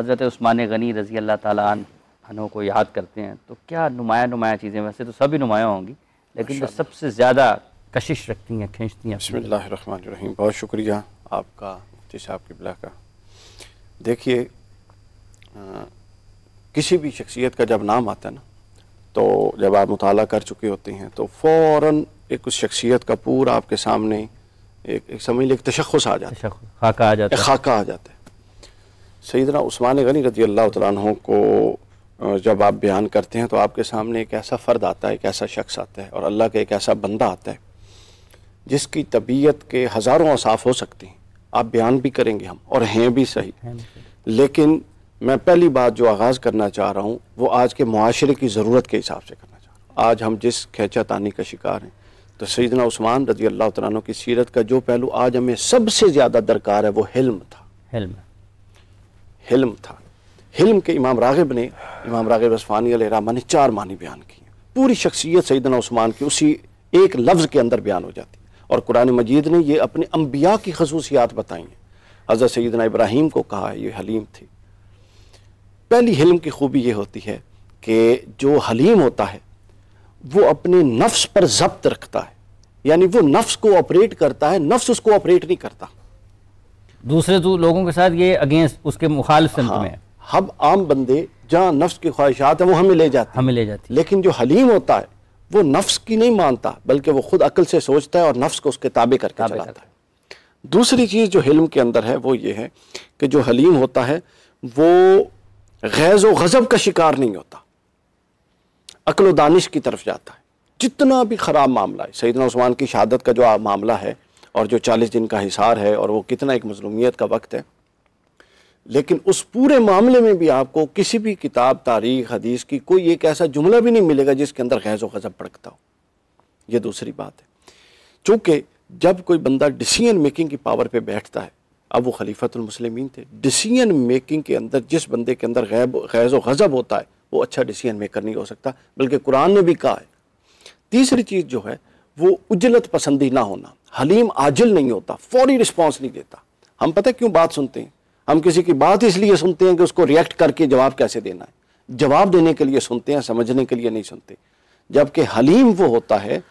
हज़रत उस्मान गनी रज़ी अल्लाह तनों को याद करते हैं तो क्या नुमाया नुमाया चीज़ें वैसे तो सभी नुमाया होंगी लेकिन जो सबसे ज़्यादा कशिश रखती हैं खींचती हैं बसमीम बहुत शुक्रिया आपका मुफ्ती साहब की बिला का देखिए किसी भी शख्सियत का जब नाम आता है ना तो जब आप मुताल कर चुके होते हैं तो फ़ौर एक उस शख्सियत का पूरा आपके सामने एक, एक समझ लें एक तशखस आ जाता है खाका आ जाता है खाका आ जाता है सईदना उस्मान गनी रजी अल्लाह तु को जब आप बयान करते हैं तो आपके सामने एक ऐसा फ़र्द आता है एक ऐसा शख्स आता है और अल्लाह का एक ऐसा बंदा आता है जिसकी तबीयत के हज़ारों असाफ़ हो सकते हैं आप बयान भी करेंगे हम और हैं भी सही लेकिन मैं पहली बात जो आगाज़ करना चाह रहा हूँ वो आज के माशरे की ज़रूरत के हिसाब से करना चाह रहा हूँ आज हम जिस खेचा तानी का शिकार हैं तो सईदना उस्मान रजी अल्लाह तु की सीरत का जो पहलू आज हमें सबसे ज़्यादा दरकार है वो हिल्म था हिल्म हिल्म था हिल्म के इमाम रागिब ने इमाम रागिब असफ़ानी रहमा ने चार मानी बयान किए पूरी शख्सियत सईदना उस्मान की उसी एक लफ्ज़ के अंदर बयान हो जाती और कुरान मजीद ने यह अपने अम्बिया की खसूसियात बताई हैं हज़रत सईदना इब्राहिम को कहा है ये हलीम थी पहली हिल्म की खूबी ये होती है कि जो हलीम होता है वो अपने नफ्स पर जब्त रखता है यानी वो नफ्स को ऑपरेट करता है नफ्स उसको ऑपरेट नहीं करता दूसरे तो लोगों के साथ ये अगेंस्ट उसके मुखालिफ हाँ, में हम आम बंदे जहाँ नफ्स की ख्वाहिशात हैं वो हमें ले जाते हमें ले जाती लेकिन जो हलीम होता है वो नफ्स की नहीं मानता बल्कि वो खुद अकल से सोचता है और नफ्स को उसके ताबे करके ताबे चलाता है दूसरी चीज़ जो हिल्म के अंदर है वो ये है कि जो हलीम होता है वो गैज़ व गज़ब का शिकार नहीं होता अकल दानिश की तरफ जाता है जितना भी ख़राब मामला है सैदना उस्मान की शहादत का जो मामला है और जो चालीस दिन का हिसार है और वो कितना एक मजलूमियत का वक्त है लेकिन उस पूरे मामले में भी आपको किसी भी किताब तारीख हदीस की कोई एक ऐसा जुमला भी नहीं मिलेगा जिसके अंदर गैज़ गज़ब भड़कता हो ये दूसरी बात है चूँकि जब कोई बंदा डिसीजन मेकिंग की पावर पे बैठता है अब वो खलीफतमसलमिन थे डिसीजन मेकिंग के अंदर जिस बंदे के अंदर गैब गैज़ गज़ब होता है वो अच्छा डिसीजन मेकर नहीं हो सकता बल्कि कुरान ने भी कहा है तीसरी चीज़ जो है वो उजलत पसंदी ना होना हलीम आजिल नहीं होता फौरी रिस्पॉन्स नहीं देता हम पता क्यों बात सुनते हैं हम किसी की बात इसलिए सुनते हैं कि उसको रिएक्ट करके जवाब कैसे देना है जवाब देने के लिए सुनते हैं समझने के लिए नहीं सुनते जबकि हलीम वो होता है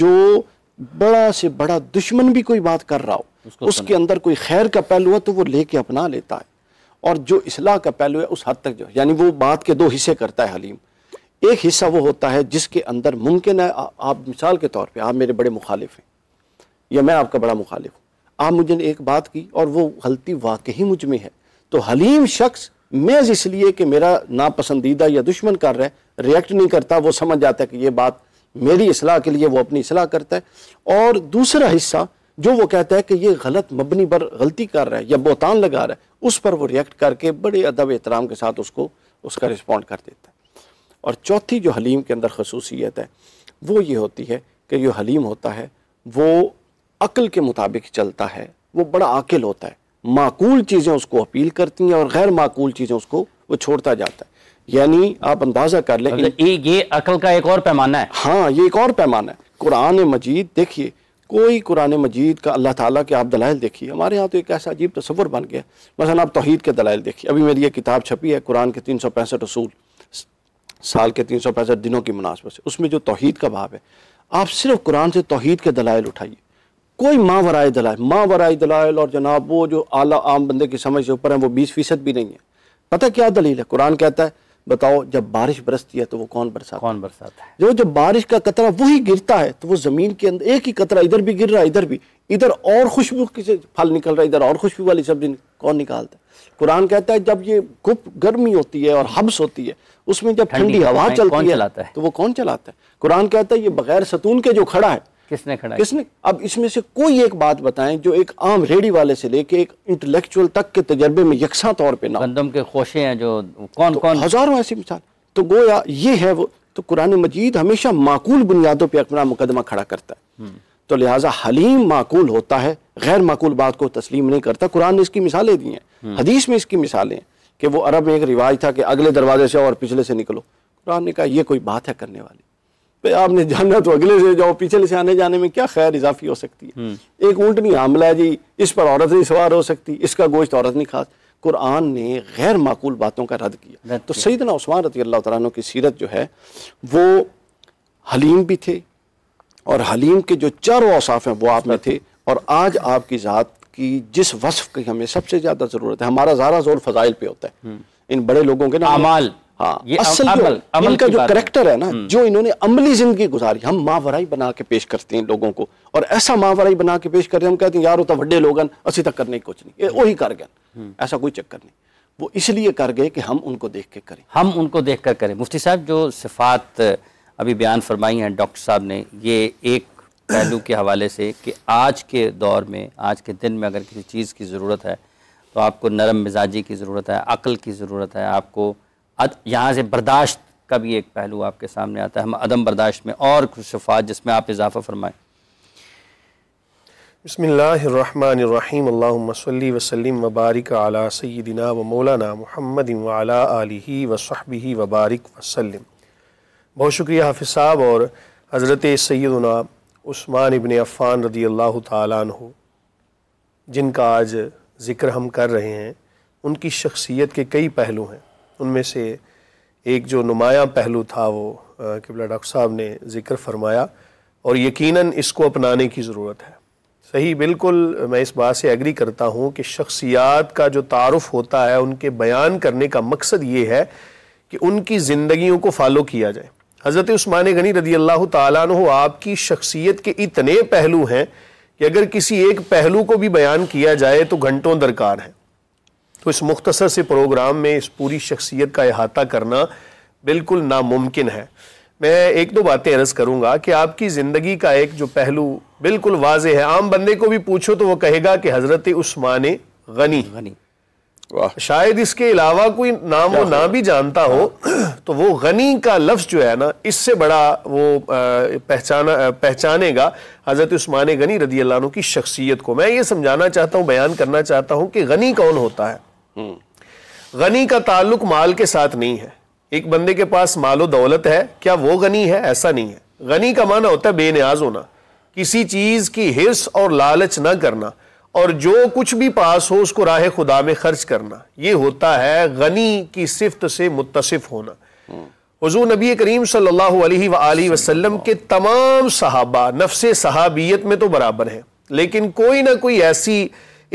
जो बड़ा से बड़ा दुश्मन भी कोई बात कर रहा हो उसके अंदर कोई खैर का पहलू है तो वो लेके अपना लेता है और जो इसलाह का पहलू है उस हद तक जो यानी वो बात के दो हिस्से करता है हलीम एक हिस्सा वो होता है जिसके अंदर मुमकिन है आप मिसाल के तौर पे आप मेरे बड़े मुखालिफ हैं या मैं आपका बड़ा मुखालिफ हूँ आप मुझे एक बात की और वो गलती वाकई मुझ में है तो हलीम शख्स महज इसलिए कि मेरा नापसंदीदा या दुश्मन कर रहा है रिएक्ट नहीं करता वो समझ जाता है कि ये बात मेरी असलाह के लिए वो अपनी असलाह करता है और दूसरा हिस्सा जो वो कहता है कि ये गलत मबनी पर गलती कर रहा है या बोतान लगा रहा है उस पर वो रिएक्ट करके बड़े अदब एहतराम के साथ उसको उसका रिस्पॉन्ड कर देता है और चौथी जो हलीम के अंदर खसूसियत है वो ये होती है कि जो हलीम होता है वो अक्ल के मुताबिक चलता है वो बड़ा आकिल होता है माकूल चीज़ें उसको अपील करती हैं और गैर माकूल चीज़ें उसको वो छोड़ता जाता है यानी आप अंदाज़ा कर लें मतलब ये अकल का एक और पैमाना है हाँ ये एक और पैमाना है कुरान मजीद देखिए कोई कुरान मजीद का अल्लाह ताला के आप दलाइल देखिए हमारे यहाँ तो एक ऐसा अजीब तस्वर बन गया मसलन आप तोहहीद के दलाइल देखिए अभी मेरी ये किताब छपी है कुरान के तीन सौ पैंसठ असूल साल के तीन सौ पैंसठ दिनों की मुनासबत से उसमें जो तोहद का भाव है आप सिर्फ कुरान से तोहद के दलाइल उठाइए कोई माँ वराय दलाइल माँ वराय दलाइल और जनाब वो जो आला आम बंदे की समझ से ऊपर है वो बीस फीसद भी नहीं है पता क्या दलील है कुरान कहता है बताओ जब बारिश बरसती है तो वो कौन बरसा कौन बरसाता है जो जब बारिश का कतरा वही गिरता है तो वो ज़मीन के अंदर एक ही कतरा इधर भी गिर रहा है इधर भी इधर और खुशबू किसे फल निकल रहा है इधर और खुशबू वाली सब्जी कौन निकालता है कुरान कहता है जब ये गुप गर्मी होती है और हब्स होती है उसमें जब ठंडी हवा चलती है तो वो कौन चलाता है कुरान कहता है ये बगैर सतून के जो खड़ा है किसने खड़ा किसने अब इसमें से कोई एक बात बताएं जो एक आम रेडी वाले से लेके एक इंटेलेक्चुअल तक के तजर्बे में यकसा तौर पे ना गंदम के खोशे हैं जो कौन तो कौन हजारों ऐसी मिसाल तो गोया ये है वो तो कुरान मजीद हमेशा माकूल बुनियादों पर अपना मुकदमा खड़ा करता है हम्म। तो लिहाजा हलीम माकूल होता है गैर माकूल बात को तस्लीम नहीं करता कुरान ने इसकी मिसालें दी हैं हम्म। हदीस में इसकी मिसालें हैं कि वो अरब में एक रिवाज था कि अगले दरवाजे से और पिछले से निकलो कुरान ने कहा यह कोई बात है करने वाली भाई आपने जाना तो अगले से जाओ पिछले से आने जाने में क्या खैर इजाफी हो सकती है हम्म। एक ऊँटनी हमला है जी इस पर औरत नहीं सवार हो सकती इसका गोश्त औरत नहीं खास कुरान ने गैर माकूल बातों का रद्द किया तो सईदना उस्मान रती अल्लाह तु की सीरत जो है वो हलीम भी थे और हलीम के जो चारों औसाफ हैं वो आप में थे और आज आपकी ज़ात कि जिस वसफ़ की हमें सबसे ज़्यादा ज़रूरत है हमारा ज़ारा जोर फजाइल पे होता है इन बड़े लोगों के ना अमाल हाँ ये असल अमल, अमल इनका जो करेक्टर है ना हम्म। जो इन्होंने अमली ज़िंदगी गुजारी हम मावराई बना के पेश करते हैं लोगों को और ऐसा मावराई बना के पेश करते हैं हम कहते हैं यार वो तो वे लोग असी तक करने कुछ नहीं वही कर गए हम्म। ऐसा कोई चक्कर नहीं वो इसलिए कर गए कि हम उनको देख के करें हम उनको देख कर करें मुफ्ती साहब जो सिफात अभी बयान फरमाई हैं डॉक्टर साहब ने ये एक पहलू के हवाले से कि आज के दौर में आज के दिन में अगर किसी चीज़ की ज़रूरत है तो आपको नरम मिजाजी की ज़रूरत है अक़ल की ज़रूरत है आपको यहाँ से बर्दाश्त का भी एक पहलू आपके सामने आता है हम अदम बर्दाश्त में और कुछ शफात जिसमें आप इजाफ़ा फरमाएँ बसमिल वसलम वबारक आला सैदिना व मौलाना महमद वाला आलि वबारक वसलम बहुत शुक्रिया हाफि साहब और हज़रत सैदना उस्मान इबन अफ़ान रदी अल्लाह तु जिनका आज ज़िक्र हम कर रहे हैं उनकी शख्सियत के कई पहलू हैं उनमें से एक जो नुमाया पहलू था वो किबला डॉक्टर साहब ने ज़िक्र फरमाया और यकीनन इसको अपनाने की ज़रूरत है सही बिल्कुल मैं इस बात से एग्री करता हूँ कि शख्सियात का जो तारफ़ होता है उनके बयान करने का मकसद ये है कि उनकी ज़िंदगियों को फॉलो किया जाए हज़रत उस्मान गनी रदी अल्लाह तु आपकी शख्सियत के इतने पहलू हैं कि अगर किसी एक पहलू को भी बयान किया जाए तो घंटों दरकार है तो इस मुख्तसर से प्रोग्राम में इस पूरी शख्सियत का अहाता करना बिल्कुल नामुमकिन है मैं एक दो बातें अर्ज़ करूँगा कि आपकी ज़िंदगी का एक जो पहलू बिल्कुल वाज है आम बंदे को भी पूछो तो वह कहेगा कि हज़रत उस्मान गनी गनी शायद इसके अलावा कोई नाम वो ना भी जानता हो तो वो गनी का लफ्ज़ जो है ना इससे बड़ा वो पहचाना पहचानेगा हज़रत उस्मान गनी रदी अल्लाह की शख्सियत को मैं ये समझाना चाहता हूँ बयान करना चाहता हूँ कि गनी कौन होता है हम्म। गनी का ताल्लुक माल के साथ नहीं है एक बंदे के पास मालो दौलत है क्या वो गनी है ऐसा नहीं है गनी का माना होता है बेनियाज होना किसी चीज़ की हिस्स और लालच ना करना और जो कुछ भी पास हो उसको राह खुदा में खर्च करना ये होता है गनी की सिफत से मुतसिफ होना हजू नबी करीम सल्लल्लाहु वसल्लम के तमाम सहाबा नफ्स सहाबियत में तो बराबर हैं लेकिन कोई ना कोई ऐसी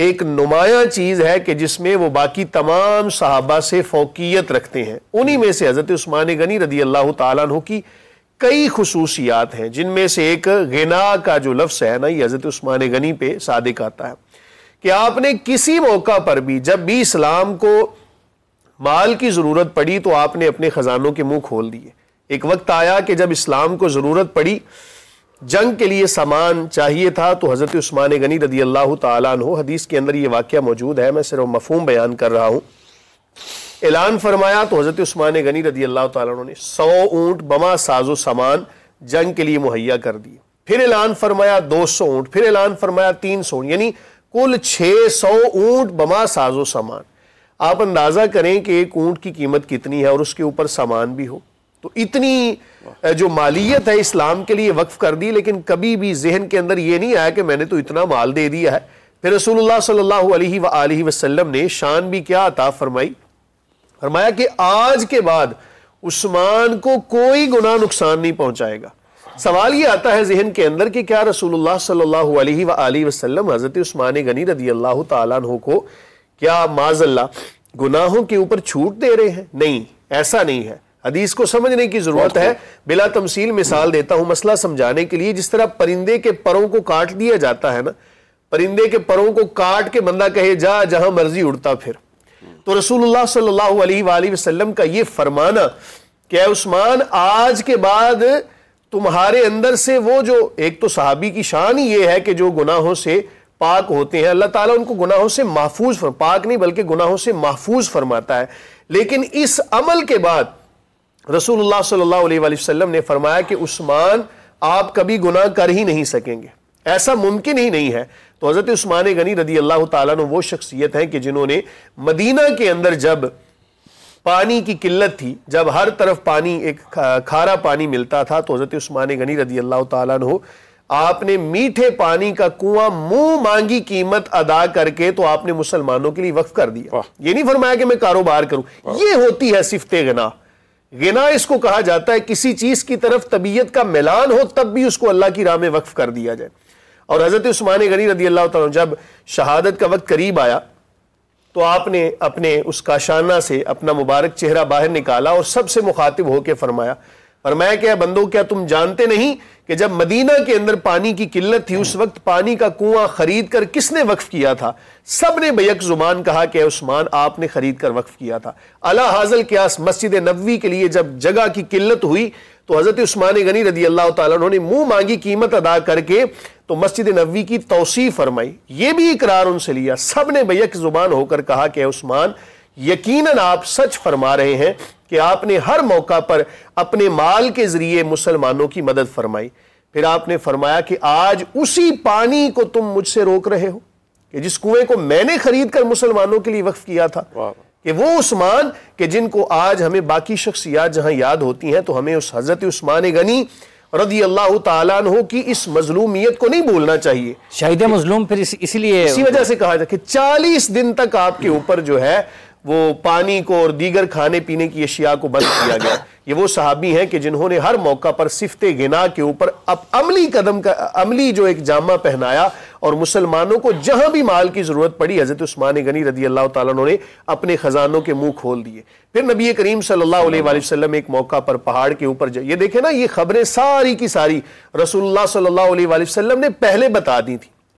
एक नुमाया चीज़ है कि जिसमें वो बाकी तमाम सहाबा से फोकियत रखते हैं उन्हीं में से हज़रत उस्मान गनी रदी अल्लाह तु की कई खसूसियात हैं जिनमें से एक गना का जो लफ्स है ना ये हज़रत उस्मान गनी पे सादिक आता है कि आपने किसी मौका पर भी जब भी इस्लाम को माल की ज़रूरत पड़ी तो आपने अपने ख़जानों के मुंह खोल दिए एक वक्त आया कि जब इस्लाम को ज़रूरत पड़ी जंग के लिए सामान चाहिए था तो हज़रत उस्मान गनी रदी अल्लाह तु हदीस के अंदर यह वाक्य मौजूद है मैं सिर्फ मफहम बयान कर रहा हूं ऐलान फरमाया तो हज़रत उस्मान गनी रदी अल्लाह तु ने सौ ऊंट बमा साजो सामान जंग के लिए मुहैया कर दिए फिर ऐलान फरमाया दो सौ ऊंट फिर ऐलान फरमाया तीन सौ यानी कुल 600 ऊंट बमा साजो सामान आप अंदाजा करें कि एक ऊंट की कीमत कितनी है और उसके ऊपर सामान भी हो तो इतनी जो मालियत है इस्लाम के लिए वक्फ कर दी लेकिन कभी भी जहन के अंदर ये नहीं आया कि मैंने तो इतना माल दे दिया है फिर रसूलुल्लाह सल्लल्लाहु अलैहि वसल्लम ने शान भी क्या अता फरमाई फरमाया कि आज के बाद उस्मान को कोई गुना नुकसान नहीं पहुंचाएगा सवाल ये आता है जहन के अंदर कि क्या रसूलुल्लाह सल्लल्लाहु अलैहि सल्ला वसल्लम हज़रत उस्मान गनी रदी अल्लाह तु को क्या माजल्ला गुनाहों के ऊपर छूट दे रहे हैं नहीं ऐसा नहीं है हदीस को समझने की जरूरत है बिला तमसील मिसाल देता हूं मसला समझाने के लिए जिस तरह परिंदे के परों को काट दिया जाता है ना परिंदे के परों को काट के बंदा कहे जा जहां मर्जी उड़ता फिर तो रसूलुल्लाह सल्लल्लाहु अलैहि वसल्लम का ये फरमाना कि उस्मान आज के बाद तुम्हारे अंदर से वो जो एक तो सहाबी की शान ही ये है कि जो गुनाहों से पाक होते हैं अल्लाह ताला उनको गुनाहों से महफूज पाक नहीं बल्कि गुनाहों से महफूज फरमाता है लेकिन इस अमल के बाद रसूलुल्लाह सल्लल्लाहु अलैहि वसल्लम ने फरमाया कि उस्मान आप कभी गुनाह कर ही नहीं सकेंगे ऐसा मुमकिन ही नहीं है तो हज़रत उस्मान गनी रदी अल्लाह ताला वो शख्सियत हैं कि जिन्होंने मदीना के अंदर जब पानी की किल्लत थी जब हर तरफ पानी एक खारा पानी मिलता था तो हज़रत उस्मान गनी रजी अल्लाह तु आपने मीठे पानी का कुआं मुंह मांगी कीमत अदा करके तो आपने मुसलमानों के लिए वक्फ कर दिया ये नहीं फरमाया कि मैं कारोबार करूं ये होती है सिफते गना गना इसको कहा जाता है किसी चीज की तरफ तबीयत का मिलान हो तब भी उसको अल्लाह की राह में वक्फ कर दिया जाए और हजरत उस्मान गनी रदी अल्लाह जब शहादत का वक्त करीब आया तो आपने अपने उस काशाना से अपना मुबारक चेहरा बाहर निकाला और सबसे मुखातिब होकर फरमाया फरमाया क्या बंदो क्या तुम जानते नहीं कि जब मदीना के अंदर पानी की किल्लत थी उस वक्त पानी का कुआं खरीद कर किसने वक्फ किया था सब ने बैक जुबान कहा कि उस्मान आपने खरीद कर वक्फ किया था अला हाजल क्यास मस्जिद नबी के लिए जब जगह की किल्लत हुई तो हज़रत उस्मान गनी रदी अल्लाह तुम मुंह मांगी कीमत अदा करके तो मस्जिद नबी की तोसी फरमाई ये भी इकरार उनसे लिया सब ने बैक ज़ुबान होकर कहा कि उस्मान यकीनन आप सच फरमा रहे हैं कि आपने हर मौका पर अपने माल के ज़रिए मुसलमानों की मदद फरमाई फिर आपने फरमाया कि आज उसी पानी को तुम मुझसे रोक रहे हो कि जिस कुएं को मैंने खरीद कर मुसलमानों के लिए वक्फ किया था कि वो उस्मान के जिनको आज हमें बाकी शख्सियात जहां याद होती हैं तो हमें उस हजरत उस्मान गनी रदी अल्लाह तु की इस मजलूमियत को नहीं भूलना चाहिए शाहिद मजलूम फिर इस, इसलिए इसी वजह से कहा जाए कि 40 दिन तक आपके ऊपर जो है वो पानी को और दीगर खाने पीने की अशिया को बंद किया गया ये वो सहाबी हैं कि जिन्होंने हर मौका पर सिफत गिना के ऊपर अब अमली कदम का अमली जो एक जामा पहनाया और मुसलमानों को जहां भी माल की ज़रूरत पड़ी हज़रत उस्मान गनी रदी अल्लाह तुमने ने अपने ख़जानों के मुंह खोल दिए फिर नबी करीम सल्लाम एक मौका पर पहाड़ के ऊपर ये देखे ना ये खबरें सारी की सारी रसुल्ला सल्लल्लाहु ने पहले बता दी थी